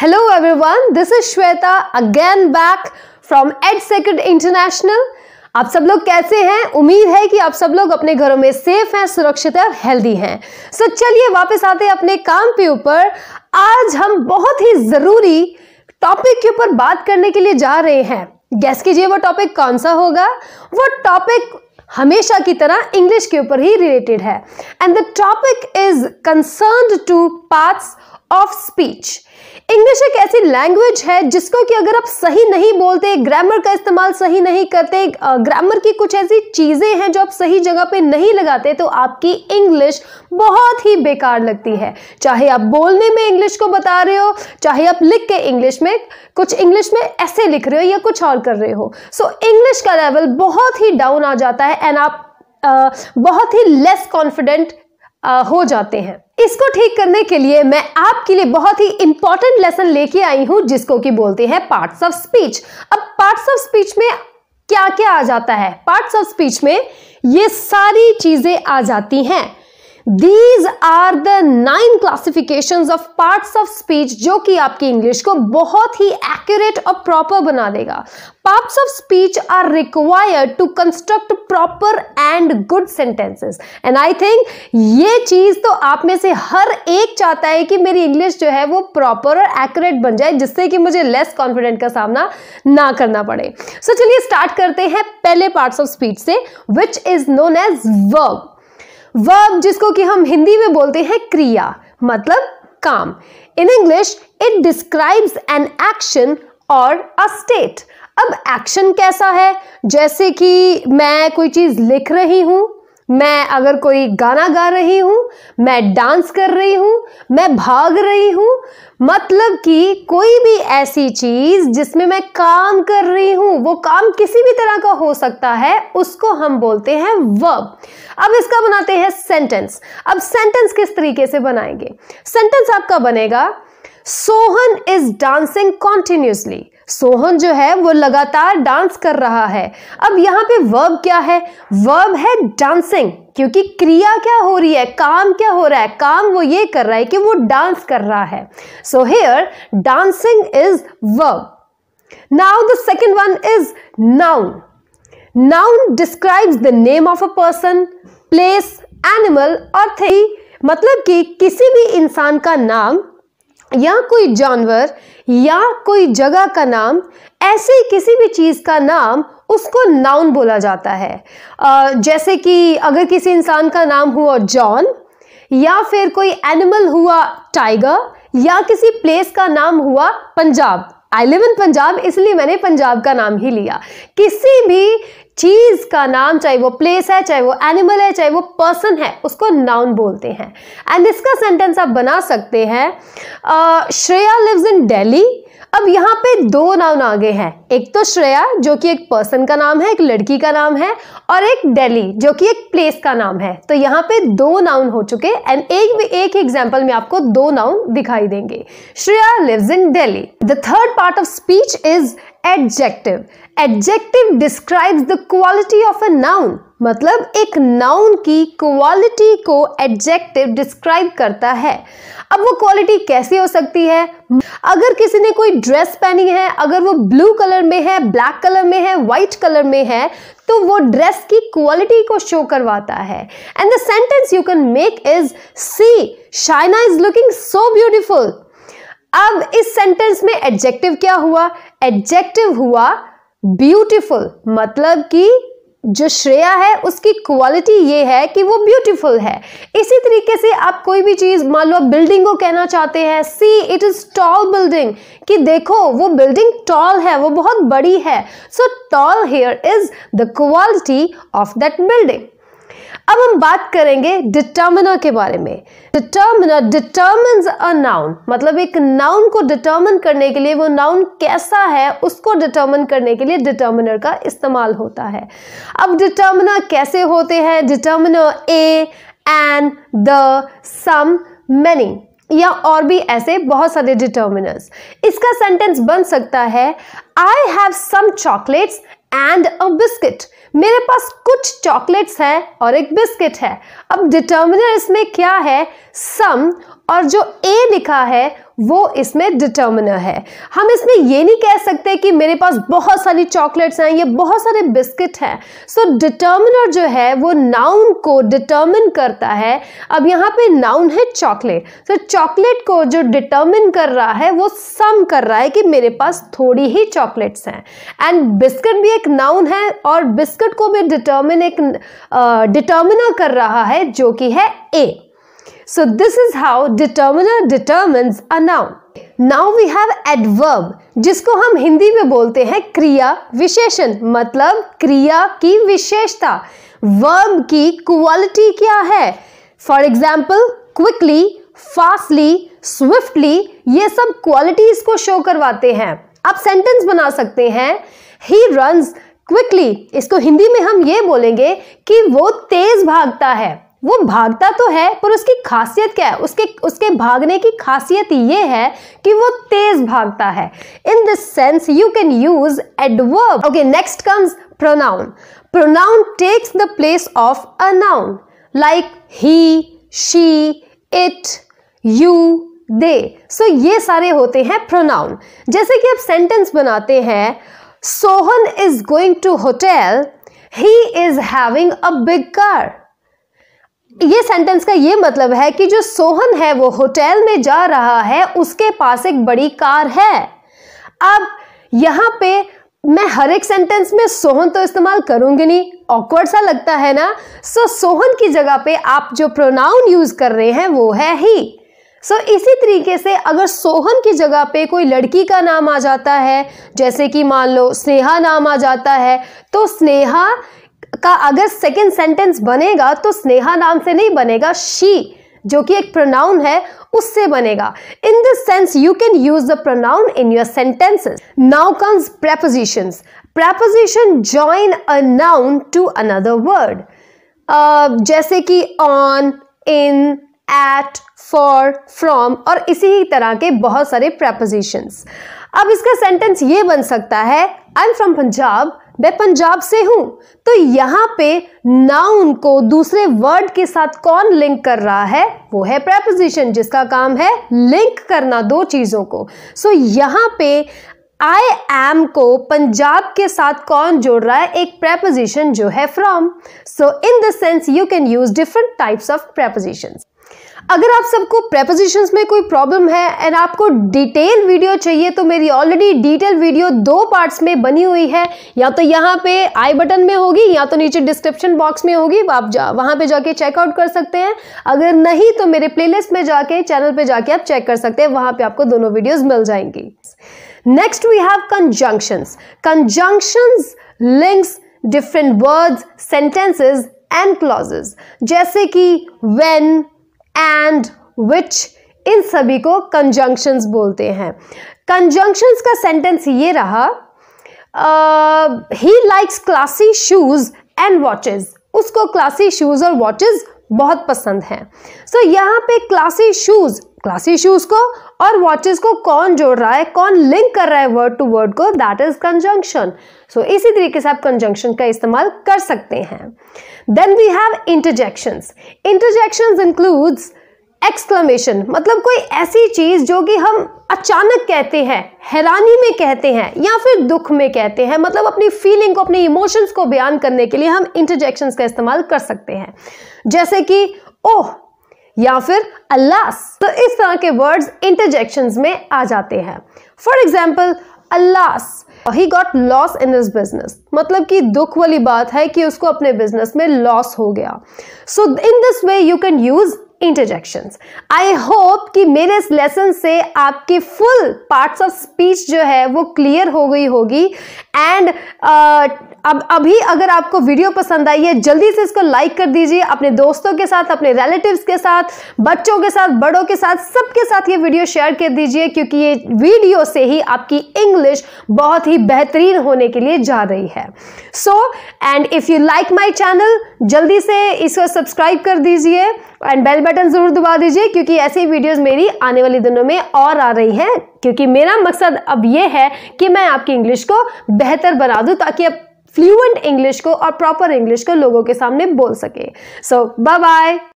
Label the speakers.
Speaker 1: Hello everyone this is Shweta again back from Ed EdSecret international आप सब लोग कैसे हैं उम्मीद है कि आप सब लोग अपने घरों में सेफ हैं सुरक्षित हैं हेल्दी हैं सो so, चलिए वापस आते हैं अपने काम पे ऊपर आज हम बहुत ही ज़रूरी टॉपिक के ऊपर बात करने के लिए जा रहे हैं गैस कीजिए वो टॉपिक कौन सा होगा वो टॉपिक हमेशा की तरह इंग्लिश के ऊपर ही रिलेटेड है and the topic is concern to parts of speech English एक ऐसी लैंग्वेज है जिसको कि अगर आप सही नहीं बोलते ग्रामर का इस्तेमाल सही नहीं करते ग्रामर की कुछ ऐसी चीज़ें हैं जो आप सही जगह पे नहीं लगाते तो आपकी इंग्लिश बहुत ही बेकार लगती है चाहे आप बोलने में इंग्लिश को बता रहे हो चाहे आप लिख के इंग्लिश में कुछ इंग्लिश में ऐसे लिख रहे हो या कुछ और कर रहे हो सो so, इंग्लिश का लेवल बहुत ही डाउन आ जाता है एंड आप आ, बहुत ही लेस कॉन्फिडेंट हो जाते हैं इसको ठीक करने के लिए मैं आपके लिए बहुत ही इंपॉर्टेंट लेसन लेके आई हूं जिसको कि बोलते हैं पार्ट्स ऑफ स्पीच अब पार्ट्स ऑफ स्पीच में क्या क्या आ जाता है पार्ट्स ऑफ स्पीच में ये सारी चीजें आ जाती हैं these are the nine classification of parts of speech जो कि आपकी इंग्लिश को बहुत ही एक्यूरेट और प्रॉपर बना देगा part of speech are required to construct proper and good sentences and I think ये चीज तो आप में से हर एक चाहता है कि मेरी इंग्लिश जो है वो प्रॉपर और एक्यूरेट बन जाए जिससे कि मुझे लेस कॉन्फिडेंट का सामना ना करना पड़े सो so, चलिए स्टार्ट करते हैं पहले पार्ट ऑफ स्पीच से which is known as verb verb जिसको कि हम हिंदी में बोलते हैं क्रिया मतलब काम in English it describes an action or a state अब एक्शन कैसा है जैसे कि मैं कोई चीज लिख रही हूं मैं अगर कोई गाना गा रही हूँ मैं डांस कर रही हूँ मैं भाग रही हूँ मतलब कि कोई भी ऐसी चीज़ जिसमें मैं काम कर रही हूँ वो काम किसी भी तरह का हो सकता है उसको हम बोलते हैं वर्ब अब इसका बनाते हैं सेंटेंस अब सेंटेंस किस तरीके से बनाएंगे सेंटेंस आपका बनेगा Sohan is dancing continuously Sohan जो है वो लगातार डांस कर रहा है अब यहाँ पे वर्ब क्या है वर्ब है डांसिंग क्योंकि क्रिया क्या हो रही है काम क्या हो रहा है काम वो ये कर रहा है कि वो डांस कर रहा है so here dancing is verb now the second one is noun noun describes the name of a person place animal or थे मतलब कि किसी भी इंसान का नाम या कोई जानवर या कोई जगह का नाम ऐसे किसी भी चीज़ का नाम उसको नाउन बोला जाता है जैसे कि अगर किसी इंसान का नाम हुआ जॉन या फिर कोई एनिमल हुआ टाइगर या किसी प्लेस का नाम हुआ Punjab I live in Punjab इसलिए मैंने पंजाब का नाम ही लिया किसी भी चीज़ का नाम चाहे वो प्लेस है चाहे वो एनिमल है चाहे वो पर्सन है उसको नाउन बोलते हैं एंड इसका सेंटेंस आप बना सकते हैं श्रेया लिव्स इन डेली अब यहाँ पे दो नाउन आगे हैं एक तो श्रेया जो कि एक पर्सन का नाम है एक लड़की का नाम है और एक डेली जो कि एक प्लेस का नाम है तो यहाँ पे दो नाउन हो चुके एंड एक भी एक एग्जाम्पल में आपको दो नाउन दिखाई देंगे Shreya lives in Delhi the third part of speech is adjective adjective describes the quality of a noun मतलब एक नाउन की क्वालिटी को एडजेक्टिव डिस्क्राइब करता है अब वो क्वालिटी कैसी हो सकती है अगर किसी ने कोई ड्रेस पहनी है अगर वो ब्लू कलर में है ब्लैक कलर में है वाइट कलर में है तो वो ड्रेस की क्वालिटी को शो करवाता है and the sentence you can make is she Shaina is looking so beautiful अब इस सेंटेंस में एडजेक्टिव क्या हुआ एडजेक्टिव हुआ ब्यूटिफुल मतलब कि जो श्रेया है उसकी क्वालिटी ये है कि वो ब्यूटीफुल है इसी तरीके से आप कोई भी चीज़ मान लो आप बिल्डिंग को कहना चाहते हैं see it is tall building कि देखो वो बिल्डिंग टॉल है वो बहुत बड़ी है so tall here is the quality of that building अब हम बात करेंगे डिटर्मिनर के बारे में डिटर्मिनर डिटर्मिन्स अ नाउन मतलब एक नाउन को डिटर्मिन करने के लिए वो नाउन कैसा है उसको डिटर्मिन करने के लिए डिटर्मिनर का इस्तेमाल होता है अब डिटर्मिनर कैसे होते हैं determiner a an the some many या और भी ऐसे बहुत सारे डिटर्मिनर्स इसका सेंटेंस बन सकता है I have some chocolates and a biscuit मेरे पास कुछ चॉकलेट्स हैं और एक बिस्किट है अब डिटर्मिनर इसमें क्या है सम और जो ए लिखा है वो इसमें डिटर्मिनर है हम इसमें ये नहीं कह सकते कि मेरे पास बहुत सारी चॉकलेट्स हैं या बहुत सारे बिस्किट हैं सो डिटर्मिनर जो है वो नाउन को डिटर्मिन करता है अब यहाँ पे नाउन है चॉकलेट सो चॉकलेट को जो डिटर्मिन कर रहा है वो सम कर रहा है कि मेरे पास थोड़ी ही चॉकलेट्स हैं एंड बिस्किट भी एक नाउन है और बिस्किट को भी डिटर्मिन एक डिटर्मिनर uh, कर रहा है जो कि है a So this is how determiner determines a noun. Now we have adverb जिसको हम हिंदी में बोलते हैं क्रिया विशेषण मतलब क्रिया की विशेषता वर्ब की क्वालिटी क्या है for example quickly fastly swiftly ये सब क्वालिटी को शो करवाते हैं आप सेंटेंस बना सकते हैं ही रन क्विकली इसको हिंदी में हम ये बोलेंगे कि वो तेज भागता है वो भागता तो है पर उसकी खासियत क्या है उसके उसके भागने की खासियत ये है कि वो तेज भागता है in this sense you can use adverb okay next comes pronoun pronoun takes the place of a noun like he she it you they so ये सारे होते हैं प्रोनाउन जैसे कि आप सेंटेंस बनाते हैं Sohan is going to hotel he is having a big car ये सेंटेंस का ये मतलब है कि जो सोहन है वो होटल में जा रहा है उसके पास एक बड़ी कार है अब यहां पे मैं हर एक सेंटेंस में सोहन तो इस्तेमाल करूंगी नहीं ऑकवर्ड सा लगता है ना सो so, सोहन की जगह पे आप जो प्रोनाउन यूज कर रहे हैं वो है ही सो so, इसी तरीके से अगर सोहन की जगह पे कोई लड़की का नाम आ जाता है जैसे कि मान लो स्नेहा नाम आ जाता है तो स्नेहा का अगर सेकेंड सेंटेंस बनेगा तो स्नेहा नाम से नहीं बनेगा शी जो कि एक प्रोनाउन है उससे बनेगा in this sense you can use the pronoun in your sentences now comes preposition preposition join a noun to another word जैसे कि on in at for from और इसी ही तरह के बहुत सारे प्रेपोजिशंस अब इसका सेंटेंस ये बन सकता है आई एम फ्रॉम पंजाब मैं पंजाब से हूं तो यहां पे नाउन को दूसरे वर्ड के साथ कौन लिंक कर रहा है वो है प्रेपोजिशन जिसका काम है लिंक करना दो चीज़ों को सो यहां पे आई एम को पंजाब के साथ कौन जोड़ रहा है एक प्रेपोजिशन जो है from so in the sense you can use different types of prepositions अगर आप सबको प्रेपोजिशंस में कोई प्रॉब्लम है एंड आपको डिटेल वीडियो चाहिए तो मेरी ऑलरेडी डिटेल वीडियो दो पार्ट्स में बनी हुई है या तो यहाँ पे आई बटन में होगी या तो नीचे डिस्क्रिप्शन बॉक्स में होगी आप जा वहाँ पे जाके चेकआउट कर सकते हैं अगर नहीं तो मेरे प्लेलिस्ट में जाके चैनल पे जाके आप चेक कर सकते हैं वहाँ पर आपको दोनों वीडियोज मिल जाएंगी next we have conjunctions conjunctions links different words sentences and clauses जैसे कि व्हेन एंड विच इन सभी को कंजंक्शंस बोलते हैं कंजंक्शंस का सेंटेंस ये रहा he likes classy shoes and watches उसको क्लासी शूज़ और वॉचेज़ बहुत पसंद है सो so, यहाँ पे क्लासी शूज़ क्लासी शूज़ को और वॉचेस को कौन जोड़ रहा है कौन लिंक कर रहा है वर्ड टू वर्ड को दैट इज कंजंक्शन सो इसी तरीके से आप कंजंक्शन का इस्तेमाल कर सकते हैं then we have interjections interjections includes exclamation मतलब कोई ऐसी चीज़ जो कि हम अचानक कहते हैं हैरानी में कहते हैं या फिर दुख में कहते हैं मतलब अपनी फीलिंग को अपने इमोशंस को बयान करने के लिए हम इंटरजेक्शंस का इस्तेमाल कर सकते हैं जैसे कि ओह या फिर अल्लास तो इस तरह के वर्ड्स इंटरजेक्शंस में आ जाते हैं for example alas he got loss in this business मतलब कि दुख वाली बात है कि उसको अपने बिजनेस में लॉस हो गया so in this way you can use interjections I hope कि मेरे इस लेसन से आपकी फुल पार्ट्स ऑफ स्पीच जो है वो क्लियर हो गई होगी एंड अब अभी अगर आपको वीडियो पसंद आई है जल्दी से इसको लाइक कर दीजिए अपने दोस्तों के साथ अपने रिलेटिव्स के साथ बच्चों के साथ बड़ों के साथ सबके साथ ये वीडियो शेयर कर दीजिए क्योंकि ये वीडियो से ही आपकी इंग्लिश बहुत ही बेहतरीन होने के लिए जा रही है so and if you like my channel जल्दी से इसको सब्सक्राइब कर दीजिए एंड बेल बटन ज़रूर दबा दीजिए क्योंकि ऐसी वीडियोस मेरी आने वाले दिनों में और आ रही हैं क्योंकि मेरा मकसद अब ये है कि मैं आपकी इंग्लिश को बेहतर बना दूँ ताकि अब फ्लूएंट इंग्लिश को और प्रॉपर इंग्लिश को लोगों के सामने बोल सके सो बाय बाय